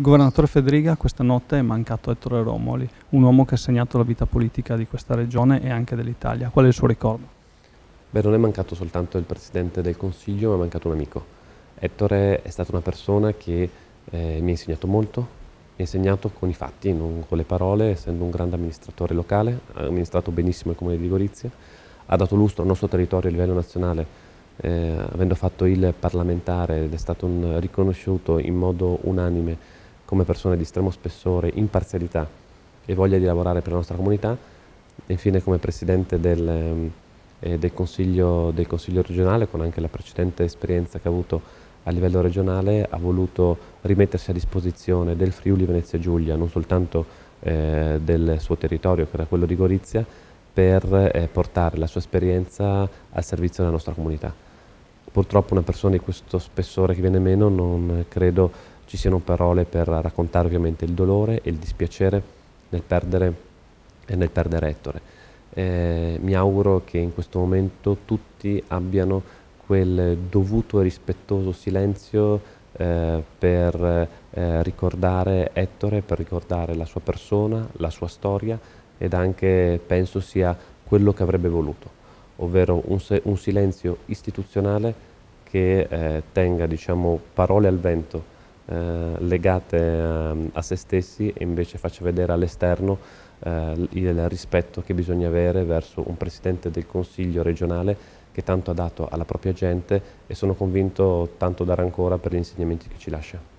governatore Federica questa notte è mancato Ettore Romoli, un uomo che ha segnato la vita politica di questa regione e anche dell'Italia. Qual è il suo ricordo? Beh, non è mancato soltanto il Presidente del Consiglio, ma è mancato un amico. Ettore è stata una persona che eh, mi ha insegnato molto, mi ha insegnato con i fatti, non con le parole, essendo un grande amministratore locale, ha amministrato benissimo il Comune di Gorizia, ha dato lustro al nostro territorio a livello nazionale eh, avendo fatto il parlamentare ed è stato un, riconosciuto in modo unanime come persone di estremo spessore, imparzialità e voglia di lavorare per la nostra comunità, e infine come Presidente del, eh, eh, del, consiglio, del consiglio regionale, con anche la precedente esperienza che ha avuto a livello regionale, ha voluto rimettersi a disposizione del Friuli Venezia Giulia, non soltanto eh, del suo territorio, che era quello di Gorizia, per eh, portare la sua esperienza al servizio della nostra comunità. Purtroppo una persona di questo spessore che viene meno non credo ci siano parole per raccontare ovviamente il dolore e il dispiacere nel perdere, nel perdere Ettore. Eh, mi auguro che in questo momento tutti abbiano quel dovuto e rispettoso silenzio eh, per eh, ricordare Ettore, per ricordare la sua persona, la sua storia ed anche penso sia quello che avrebbe voluto, ovvero un, un silenzio istituzionale che eh, tenga diciamo, parole al vento eh, legate eh, a se stessi e invece faccia vedere all'esterno eh, il rispetto che bisogna avere verso un Presidente del Consiglio regionale che tanto ha dato alla propria gente e sono convinto tanto darà ancora per gli insegnamenti che ci lascia.